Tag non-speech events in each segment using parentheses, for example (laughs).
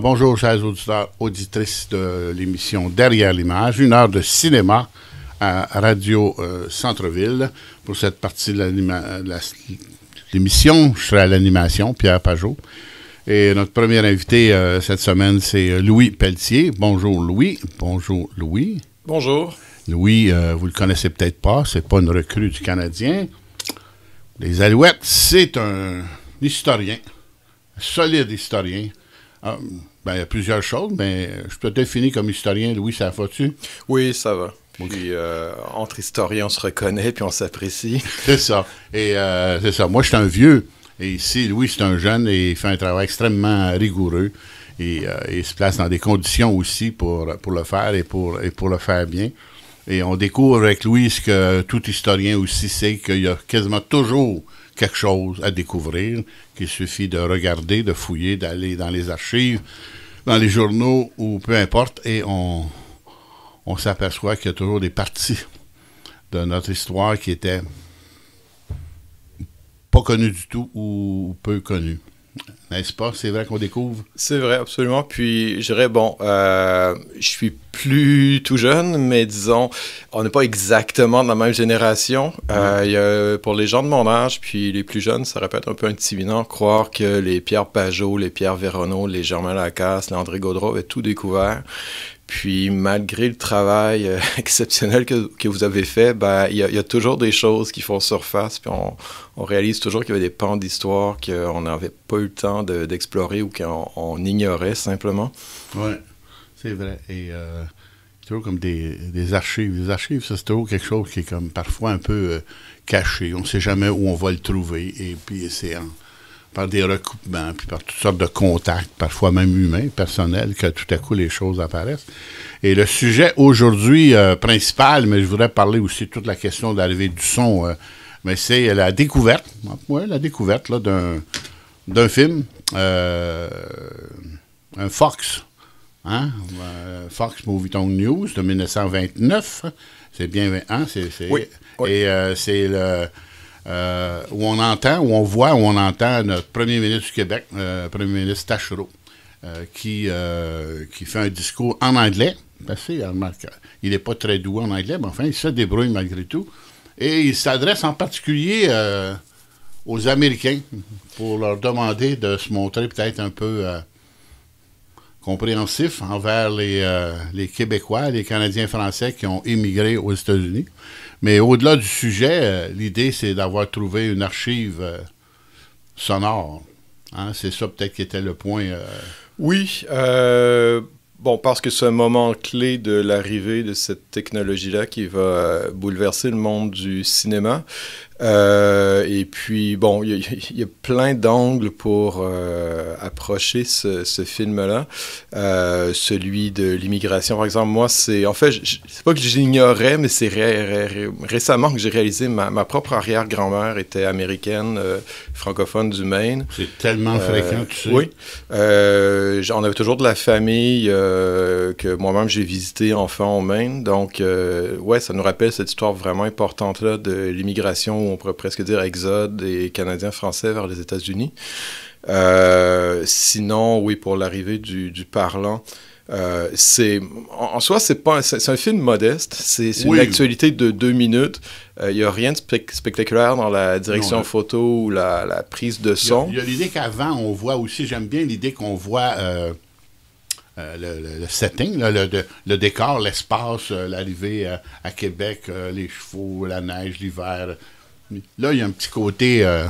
bonjour, chers auditeurs, auditrices de l'émission Derrière l'image, une heure de cinéma à Radio euh, Centre-Ville. Pour cette partie de l'émission, je serai à l'animation, Pierre Pajot. Et notre premier invité euh, cette semaine, c'est euh, Louis Pelletier. Bonjour Louis. Bonjour Louis. Bonjour. Louis, vous le connaissez peut-être pas, c'est pas une recrue du Canadien. Les Alouettes, c'est un historien, solide historien ah, ben, il y a plusieurs choses, mais je peux te comme historien, Louis, ça va-tu? Oui, ça va. Puis, euh, entre historiens, on se reconnaît, puis on s'apprécie. (laughs) c'est ça. Et euh, c'est ça. Moi, je suis un vieux. Et ici, Louis, c'est un jeune et il fait un travail extrêmement rigoureux. Et euh, il se place dans des conditions aussi pour, pour le faire et pour, et pour le faire bien. Et on découvre avec Louis ce que tout historien aussi sait, qu'il y a quasiment toujours quelque chose à découvrir, qu'il suffit de regarder, de fouiller, d'aller dans les archives, dans les journaux ou peu importe, et on, s'aperçoit qu'il y a toujours des parties de notre histoire qui étaient pas connues du tout ou peu connues. N'est-ce pas? C'est vrai qu'on découvre. C'est vrai, absolument. Puis, je dirais, bon, euh, je suis plus tout jeune, mais disons, on n'est pas exactement de la même génération. Euh, mm-hmm. pour les gens de mon âge, puis les plus jeunes, ça répète un peu intimidant croire que les Pierre Pajot, les Pierre Véronneau, les Germain Lacasse, André Gaudreau avaient tout découvert. Puis malgré le travail euh, (laughs) exceptionnel que, vous avez fait, bah, il ben, y, y, a toujours des choses qui font surface. Puis on, réalise toujours qu'il y avait des pans d'histoire qu'on n'avait pas eu le temps d'explorer ou qu'on ignorait simplement. Oui, c'est vrai. Et euh, toujours comme des, archives. Les archives, c'est toujours quelque chose qui est comme parfois un peu euh, caché. On ne sait jamais où on va le trouver. Et puis c'est par des recoupements, puis par toutes sortes de contacts, parfois même humains, personnels, que tout à coup les choses apparaissent. Et le sujet aujourd'hui euh, principal, mais je voudrais parler aussi de toute la question de l'arrivée du son, euh, mais c'est la découverte, la découverte là, d'un, d'un film, euh, un Fox, hein? Fox Movie Tone News de 1929, c'est bien hein, c'est, oui. et c'est le euh, où on entend, où on voit, où on entend notre premier ministre du Québec, euh, premier ministre Tachereau, euh, euh, qui, fait un discours en anglais. Ben, il n'est pas très doux en anglais, mais enfin, il se débrouille malgré tout. Et il s'adresse en particulier aux Américains pour leur demander de se montrer peut-être un peu compréhensif envers les, les Québécois, les Canadiens français qui ont émigré aux États-Unis. Mais au-delà du sujet, euh, l'idée, c'est d'avoir trouvé une archive euh, sonore. Hein. C'est ça peut-être qui était le point. Euh. Oui. Bon, parce que c'est un moment clé de l'arrivée de cette technologie-là qui va bouleverser le monde du cinéma. Euh, et puis, bon, il y, a (laughs) plein d'angles pour euh, approcher ce, film-là. Euh, celui de l'immigration, par exemple, moi, c'est. En fait, c'est pas que j'ignorais, mais c'est récemment que j'ai réalisé ma, ma propre arrière-grand-mère était américaine, francophone du Maine. C'est tellement fréquent, tu sais. Oui. on avait toujours de la famille que moi-même j'ai visité enfant au Maine. Donc, ouais, ça nous rappelle cette histoire vraiment importante-là de l'immigration on pourrait presque dire exode des Canadiens français vers les États-Unis. Euh, sinon, oui, pour l'arrivée du, parlant, euh, c'est en, soi, c'est pas c'est un film modeste. C'est une actualité de deux minutes. Il euh, n'y a rien de spectaculaire dans la direction photo ou la, prise de son. Il y a, l'idée qu'avant, on voit aussi. J'aime bien l'idée qu'on voit. le, setting, le, décor, l'espace, l'arrivée à Québec, les chevaux, la neige, l'hiver, Là, il y a un petit côté euh,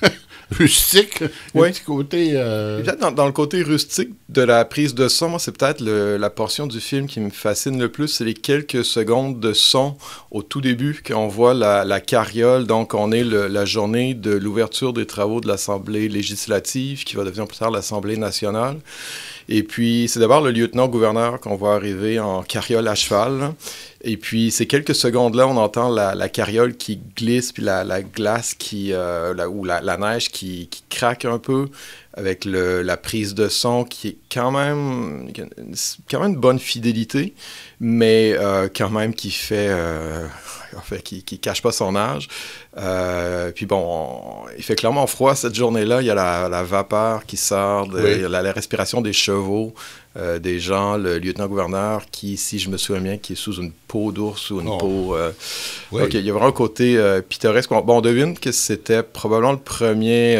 (laughs) rustique. Oui. Un petit côté. Euh, dans, le côté rustique de la prise de son, c'est peut-être la portion du film qui me fascine le plus. C'est les quelques secondes de son au tout début, quand on voit la, carriole. Donc, on est la journée de l'ouverture des travaux de l'Assemblée législative, qui va devenir plus tard l'Assemblée nationale. Et puis, c'est d'abord le lieutenant-gouverneur qu'on voit arriver en carriole à cheval. Et puis, ces quelques secondes-là, on entend la, carriole qui glisse, puis la, glace qui, euh, ou la, neige qui, craque un peu, avec la prise de son qui est quand même, quand même une bonne fidélité, mais euh, quand même qui fait... Euh, (laughs) en fait, qui, qui cache pas son âge. Euh, puis bon, il fait clairement froid cette journée-là. Il y a la, vapeur qui sort, de, la, respiration des chevaux, euh, des gens, le lieutenant-gouverneur qui, si je me souviens bien, qui est sous une peau d'ours ou une oh. peau. Euh, il y a vraiment un côté pittoresque. Bon, on devine que c'était probablement le premier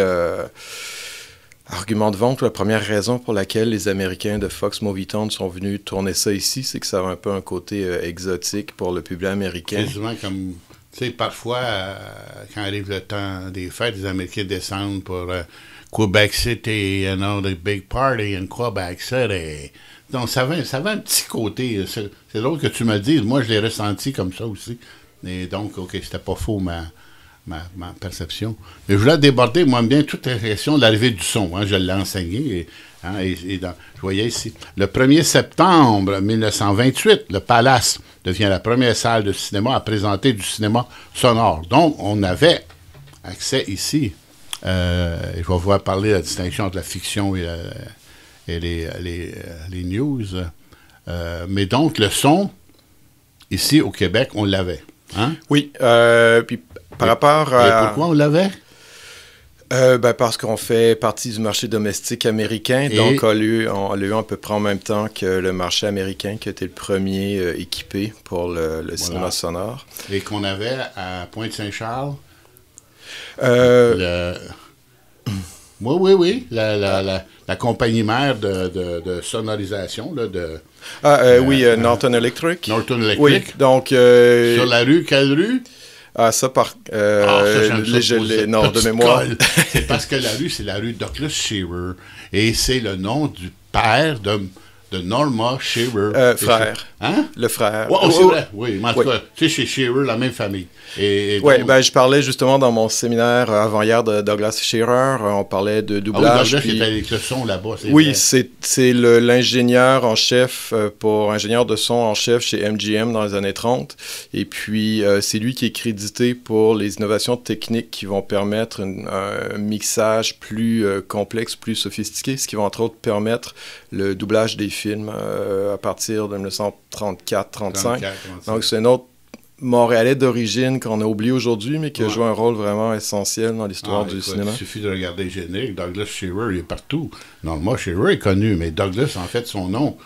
Argument de vente, la première raison pour laquelle les Américains de Fox Movietone sont venus tourner ça ici, c'est que ça a un peu un côté euh, exotique pour le public américain. Quasiment comme, tu sais, parfois, euh, quand arrive le temps des fêtes, les Américains descendent pour euh, Quebec City, you know, the big party in Quebec City. Donc, ça avait, ça avait un petit côté. C'est l'autre que tu me dises. Moi, je l'ai ressenti comme ça aussi. Et donc, OK, c'était pas faux, mais ma, perception. Mais je voulais déborder, moi, bien toute la question de l'arrivée du son. Hein. je l'ai enseigné hein, je voyais ici. Le 1er septembre 1928, le Palace devient la première salle de cinéma à présenter du cinéma sonore. Donc, on avait accès ici. Euh, je vais vous parler de la distinction entre la fiction et, euh, les, les, euh, news. mais donc, le son, ici au Québec, on l'avait. Hein? Oui. puis par rapport à... Et pourquoi on l'avait? Euh, ben, parce qu'on fait partie du marché domestique américain, donc on l'a, eu, on à peu près en même temps que le marché américain, qui était le premier euh, équipé pour le, cinéma sonore. Et qu'on avait à Pointe-Saint-Charles. Euh, (clears throat) oui, oui, oui. La, la, la, compagnie mère de, de, de sonorisation, là, de... Ah, oui, Norton Electric. Norton Electric. donc... Sur la rue, quelle rue? Ah, ça, par. Euh, ah, non, de mémoire. (laughs) c'est parce que la rue, c'est la rue Douglas Shearer. Et c'est le nom du père de, de Norma Shearer. Euh, frère. Hein? Le frère. Ouais, c'est Oui, mais en tu chez Shearer, la même famille. Et, oui, ben, je parlais justement dans mon séminaire euh, avant-hier de Douglas Shearer. Euh, on parlait de doublage. Ah oui, Douglas puis... avec le son là-bas. Oui, c'est l'ingénieur en chef euh, pour ingénieur de son en chef chez MGM dans les années 30. Et puis, c'est lui qui est crédité pour les innovations techniques qui vont permettre un mixage plus complexe, plus sophistiqué, ce qui va entre autres permettre le doublage des films à partir de 1900. 34, 35. Donc, c'est un autre Montréalais d'origine qu'on a oublié aujourd'hui, mais qui a joué un rôle vraiment essentiel dans l'histoire ah, du cinéma. Il suffit de regarder les génériques, Douglas Shearer, il est partout. Normalement, Shearer est connu, mais Douglas, en fait, son nom,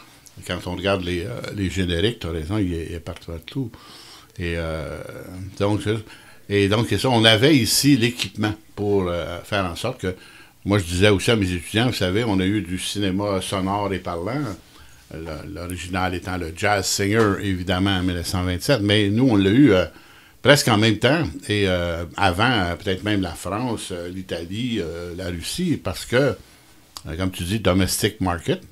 quand on regarde les, euh, les génériques, tu as raison, il est, partout, Et euh, donc, et donc ça, on avait ici l'équipement pour euh, faire en sorte que. Moi, je disais aussi à mes étudiants, vous savez, on a eu du cinéma sonore et parlant l'original étant le jazz singer, évidemment, en 1927. Mais nous, on l'a eu euh, presque en même temps, et euh, avant euh, peut-être même la France, l'Italie, la Russie, parce que, comme tu dis, domestic market.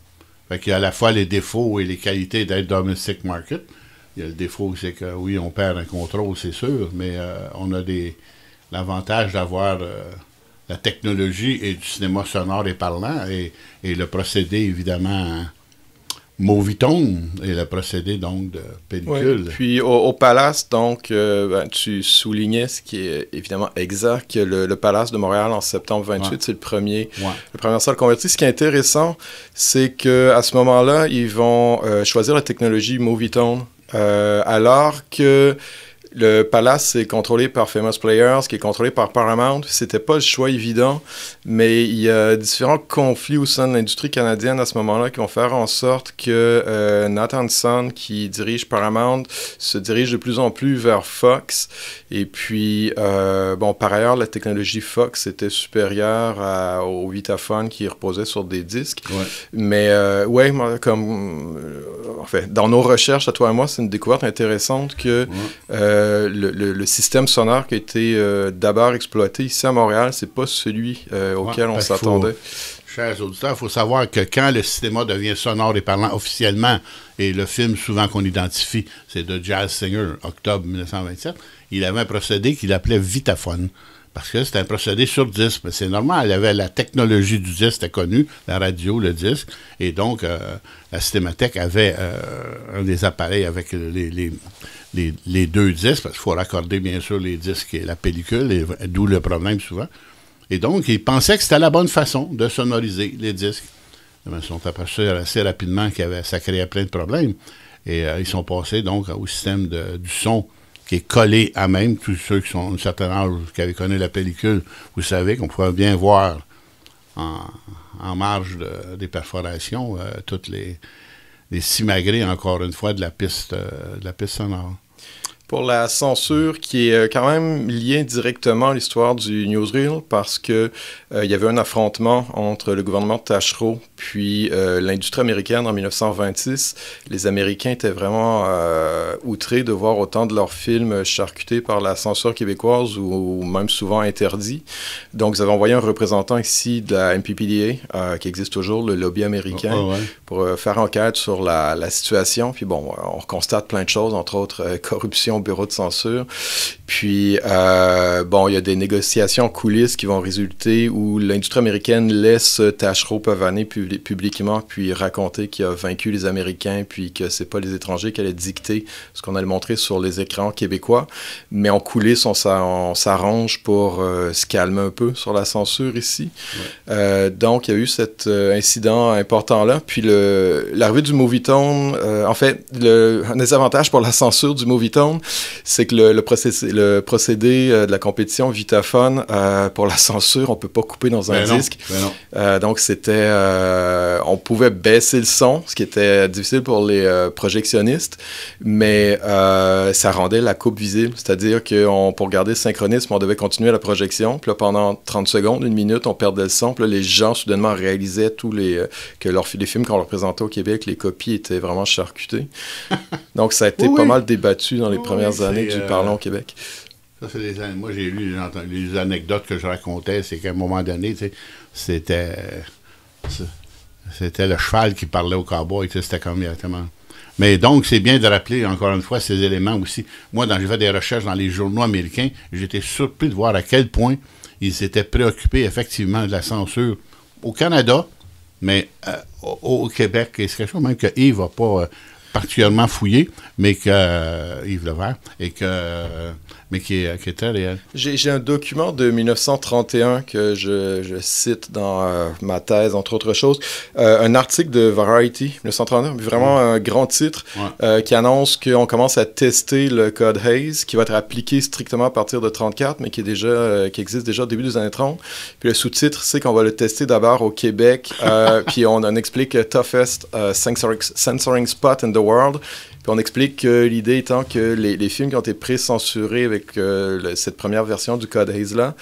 Fait y a à la fois les défauts et les qualités d'être domestic market. Il y a le défaut, c'est que oui, on perd un contrôle, c'est sûr, mais on a des l'avantage d'avoir la technologie et du cinéma sonore et parlant et le procédé évidemment hein, Movitone, et le procédé donc de pellicule. Puis au, Palace, donc, euh, ben, tu soulignais ce qui est évidemment exact, que le, Palace de Montréal en septembre 28, c'est le premier, le premier salle convertie. Ce qui est intéressant, c'est que à ce moment-là, ils vont euh, choisir la technologie Movitone, euh, alors que le Palace est contrôlé par Famous Players, qui est contrôlé par Paramount. C'était pas le choix évident, mais il y a différents conflits au sein de l'industrie canadienne à ce moment-là qui vont faire en sorte que euh, Nathan Son qui dirige Paramount, se dirige de plus en plus vers Fox. Et puis, euh, bon, par ailleurs, la technologie Fox était supérieure au Vitaphone qui reposait sur des disques. Mais oui, euh, ouais, comme en fait, dans nos recherches à toi et moi, c'est une découverte intéressante que euh, le, système sonore qui a été euh, d'abord exploité ici à Montréal, c'est pas celui euh, auquel on ben, s'attendait. Chers auditeurs, il faut savoir que quand le cinéma devient sonore et parlant officiellement, et le film souvent qu'on identifie, c'est de Jazz Singer, octobre 1927, il avait un procédé qu'il appelait vitaphone. Parce que c'était un procédé sur disque. c'est normal. Elle avait la technologie du disque, c'était connue, la radio, le disque. Et donc, euh, la Cinémathèque avait euh, un des appareils avec les, deux disques, parce qu'il faut raccorder, bien sûr, les disques et la pellicule, d'où le problème souvent. Et donc, ils pensaient que c'était la bonne façon de sonoriser les disques. Mais ils sont aperçus assez rapidement que ça créait plein de problèmes. Et euh, ils sont passés donc au système du son qui est collé à même. Tous ceux qui sont un certain âge, qui avaient connu la pellicule, vous savez qu'on pourrait bien voir en, marge des perforations euh, toutes les, les simagrées, encore une fois, de la piste, euh, de la piste sonore pour la censure qui est euh, quand même liée directement à l'histoire du newsreel parce que euh, il y avait un affrontement entre le gouvernement de Tachereau puis euh, l'industrie américaine en 1926. Les Américains étaient vraiment outrés de voir autant de leurs films charcutés par la censure québécoise ou, même souvent interdits. Donc, vous avez envoyé un représentant ici de la MPPDA, qui existe toujours, le lobby américain, ah, ah, pour faire enquête sur la, la, situation. Puis bon, on constate plein de choses, entre autres corruption bureau de censure. Puis, euh, bon, il y a des négociations coulisses qui vont résulter où l'industrie américaine laisse Tachereau pavaner publiquement, puis raconter qu'il a vaincu les Américains, puis que c'est pas les étrangers qui allaient dicter ce qu'on allait montrer sur les écrans québécois. Mais en coulisses, on s'arrange pour euh, se calmer un peu sur la censure ici. Euh, donc, il y a eu cet incident important-là. Puis, l'arrivée du Tone en fait, le, un des avantages pour la censure du Tone c'est que le, procédé, euh, de la compétition Vitaphone, euh, pour la censure, on ne peut pas couper dans un ben disque. Ben euh, donc, c'était. on pouvait baisser le son, ce qui était difficile pour les projectionnistes, mais ça rendait la coupe visible. C'est-à-dire que on, pour garder le synchronisme, on devait continuer la projection. Puis pendant 30 secondes, une minute, on perdait le son. Puis les gens, soudainement, réalisaient tous les, que leur, les films qu'on leur présentait au Québec, les copies étaient vraiment charcutées. (laughs) Donc, ça a été pas mal débattu dans les premières années que tu euh, au Québec. Ça, c'est des années. Moi, j'ai lu les anecdotes que je racontais, c'est qu'à un moment donné, c'était. C'était le cheval qui parlait au cowboy, c'était comme Mais donc, c'est bien de rappeler encore une fois ces éléments aussi. Moi, quand j'ai fait des recherches dans les journaux américains, j'étais surpris de voir à quel point ils étaient préoccupés effectivement de la censure au Canada, mais euh, au, Québec. Et c'est quelque chose même que Yves n'a pas euh, particulièrement fouillé, mais que euh, Yves Levert, et que euh, mais qui est, qui est réel. J'ai un document de 1931 que je, cite dans euh, ma thèse, entre autres choses. Euh, un article de Variety, 1931, vraiment un grand titre, euh, qui annonce qu'on commence à tester le code Hayes, qui va être appliqué strictement à partir de 34, mais qui, est déjà, qui existe déjà au début des années 30. Puis le sous-titre, c'est qu'on va le tester d'abord au Québec, (laughs) puis on en explique Toughest censoring Spot in the World. Puis on explique que l'idée étant que les, films qui ont été pré-censurés avec euh, cette première version du Code Hays-là,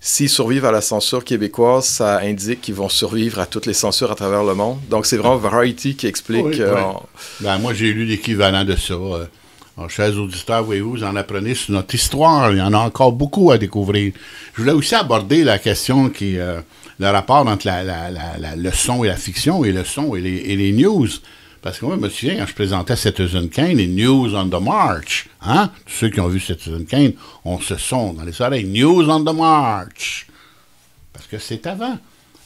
s'ils survivent à la censure québécoise, ça indique qu'ils vont survivre à toutes les censures à travers le monde. Donc c'est vraiment Variety qui explique. Euh, ben, moi, j'ai lu l'équivalent de ça. Alors, euh, chers auditeurs, voyez-vous, en apprenez sur notre histoire. Il y en a encore beaucoup à découvrir. Je voulais aussi aborder la question qui est le rapport entre la, la, le son et la fiction et le son et les news. Parce que moi, je me souviens, quand je présentais Citizen Kane, les News on the March, hein? Tous ceux qui ont vu Citizen Kane, on se sonne dans les oreilles. News on the March! Parce que c'est avant.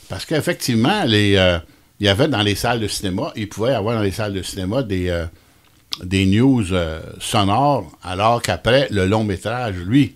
Parce qu'effectivement, euh, il y avait dans les salles de cinéma, il pouvait y avoir dans les salles de cinéma des, euh, des news euh, sonores, alors qu'après, le long métrage, lui,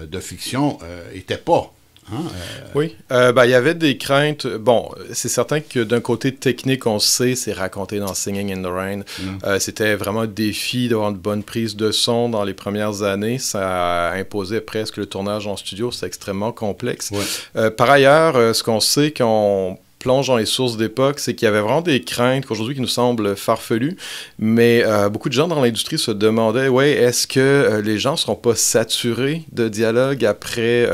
de fiction, n'était pas. Hein, euh, oui. euh... Oui, ben, il y avait des craintes. Bon, c'est certain que d'un côté technique, on sait, c'est raconté dans Singing in the Rain. Mm. Euh, c'était vraiment un défi d'avoir une bonne prise de son dans les premières années. Ça imposait presque le tournage en studio. C'est extrêmement complexe. Euh, par ailleurs, ce qu'on sait qu'on plonge dans les sources d'époque, c'est qu'il y avait vraiment des craintes qu'aujourd'hui qui nous semblent farfelues, mais beaucoup de gens dans l'industrie se demandaient, ouais, est-ce que les gens seront pas saturés de dialogue après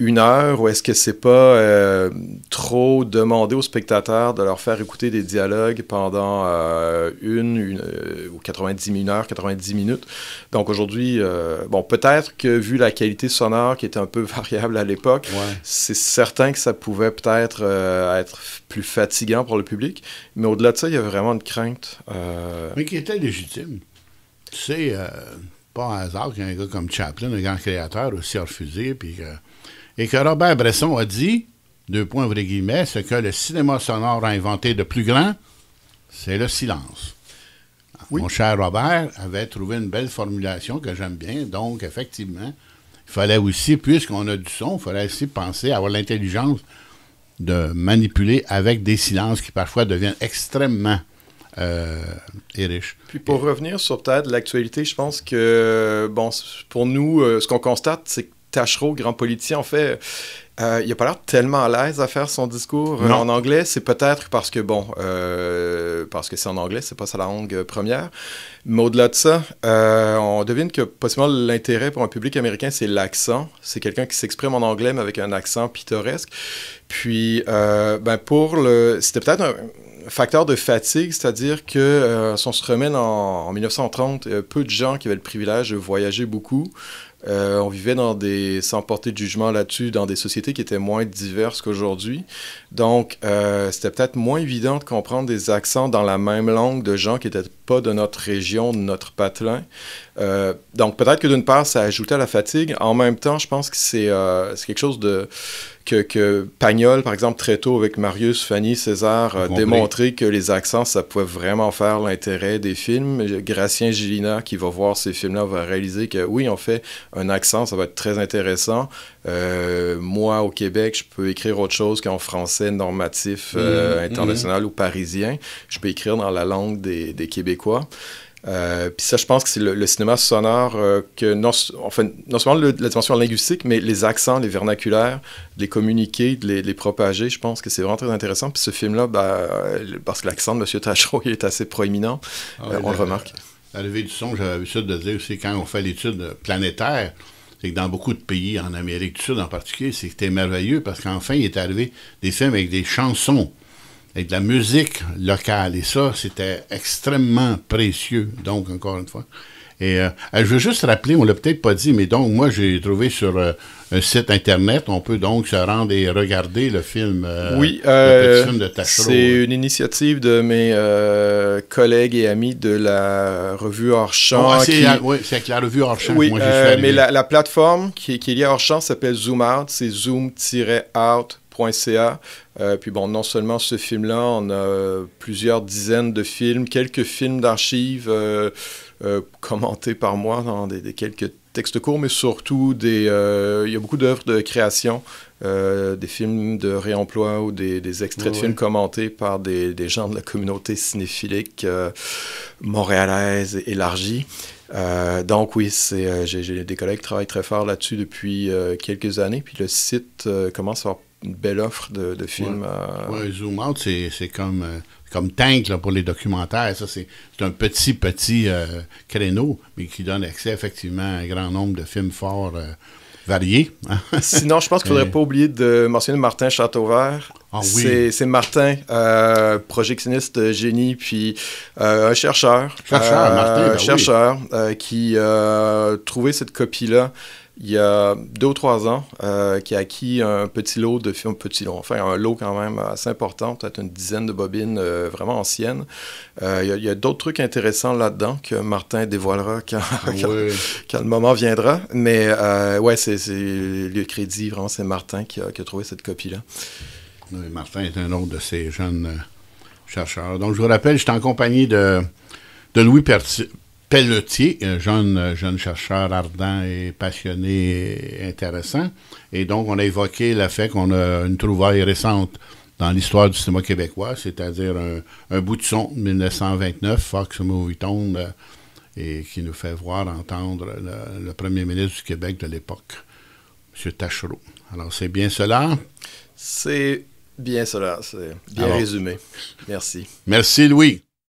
une heure ou est-ce que c'est pas euh, trop demander aux spectateurs de leur faire écouter des dialogues pendant euh, une, euh, ou 90 minutes, 90 minutes. Donc aujourd'hui, bon, peut-être que vu la qualité sonore qui était un peu (laughs) variable à l'époque, c'est certain que ça pouvait peut-être être plus fatigant pour le public. Mais au-delà de ça, il y avait vraiment une crainte. Mais qui était légitime. Tu sais, pas un hasard qu'un gars comme Chaplin, un grand créateur, aussi a refusé, puis et que Robert Bresson a dit, deux points entre guillemets, ce que le cinéma sonore a inventé de plus grand, c'est le silence. Mon cher Robert avait trouvé une belle formulation que j'aime bien, donc effectivement, il fallait aussi, puisqu'on a du son, il fallait aussi penser à avoir l'intelligence de manipuler avec des silences qui parfois deviennent extrêmement euh, Puis pour revenir sur peut-être l'actualité, je pense que, bon, pour nous, euh, ce qu'on constate, c'est que Tachereau, grand politicien, en fait, euh, il a pas l'air tellement à l'aise à faire son discours euh, en anglais. C'est peut-être parce que, bon, euh, parce que c'est en anglais, c'est pas sa langue première. Mais au-delà de ça, on devine que possiblement l'intérêt pour un public américain, c'est l'accent. C'est quelqu'un qui s'exprime en anglais, mais avec un accent pittoresque. Puis, ben, pour le. C'était peut-être un facteur de fatigue, c'est-à-dire que si on se remet en, 1930, peu de gens qui avaient le privilège de voyager beaucoup, euh, on vivait dans des, sans porter de jugement là-dessus, dans des sociétés qui étaient moins diverses qu'aujourd'hui. Donc, euh, c'était peut-être moins évident de comprendre des accents dans la même langue de gens qui étaient de notre région, de notre patelin. Euh, donc peut-être que d'une part, ça ajoutait à la fatigue. En même temps, je pense que c'est euh, quelque chose de que, Pagnol, par exemple, très tôt avec Marius, Fanny, César, a euh, démontré que les accents, ça pouvait vraiment faire l'intérêt des films. Gracien Gilina, qui va voir ces films-là, va réaliser que oui, on fait un accent, ça va être très intéressant. moi, au Québec, je peux écrire autre chose qu'en français normatif mm-hmm. international mm-hmm. ou parisien. Je peux écrire dans la langue des, des Québécois québécois. Euh, puis ça, je pense que c'est le, cinéma sonore euh, que non, enfin, non seulement la dimension linguistique, mais les accents, les vernaculaires, les communiquer, les, propager, je pense que c'est vraiment très intéressant. Puis ce film-là, bah, euh, parce que l'accent de M. Tachereau, il est assez proéminent, ah, on le remarque. La levée du son, j'avais l'habitude de dire, aussi, quand on fait l'étude planétaire, c'est que dans beaucoup de pays, en Amérique du Sud en particulier, c'était merveilleux parce qu'enfin, il est arrivé des films avec des chansons avec de la musique locale. Et ça, c'était extrêmement précieux, donc, encore une fois. Et euh, je veux juste rappeler, on l'a peut-être pas dit, mais donc, moi, j'ai trouvé sur euh, un site Internet, on peut donc se rendre et regarder le film, euh, oui, C'est hein. une initiative de mes collègues et amis de la revue Hors-Champ. Ah, c'est avec la revue Hors-Champ oui, Mais la, plateforme qui, est liée à Hors-Champ s'appelle Zoom Out, c'est zoom-out .ca. Euh, puis bon, non seulement ce film-là, on a plusieurs dizaines de films, quelques films d'archives euh, euh, commentés par moi dans des, quelques textes courts, mais surtout des, il y a beaucoup d'œuvres de création, des films de réemploi ou des, extraits de films commentés par des, gens de la communauté cinéphilique montréalaise élargie. donc oui, c'est, j'ai, des collègues qui travaillent très fort là-dessus depuis quelques années. Puis le site commence à une belle offre de, films. Euh, ouais. Zoom Out, c'est comme, euh, comme Tank pour les documentaires. c'est un petit, petit euh, créneau, mais qui donne accès effectivement à un grand nombre de films forts variés. Hein. (laughs) Sinon, je pense qu'il ne faudrait pas oublier de mentionner Martin Châteauvert. Ah, oui. C'est Martin, projectionniste génie, puis un chercheur. Chercheur, ben chercheur, qui a trouvé cette copie-là il y a deux ou trois ans, euh, qui a acquis un petit lot de films, petit lot, enfin un lot quand même assez important, peut-être une dizaine de bobines euh, vraiment anciennes. Euh, il y a, d'autres trucs intéressants là-dedans que Martin dévoilera (laughs) quand, le moment viendra. Mais ouais, c'est le crédit, vraiment, c'est Martin qui a, trouvé cette copie-là. Martin est un autre de ces jeunes chercheurs. Donc, je vous rappelle, j'étais en compagnie de, Louis Perti Pelletier, un jeune, jeune chercheur ardent et passionné et intéressant. Et donc, on a évoqué le fait qu'on a une trouvaille récente dans l'histoire du cinéma québécois, c'est-à-dire un, bout de son de 1929, Fox Movie euh, et qui nous fait voir, entendre le, premier ministre du Québec de l'époque, M. Tachereau. Alors, c'est bien cela? C'est bien cela, c'est bien résumé. Merci. Merci, Louis.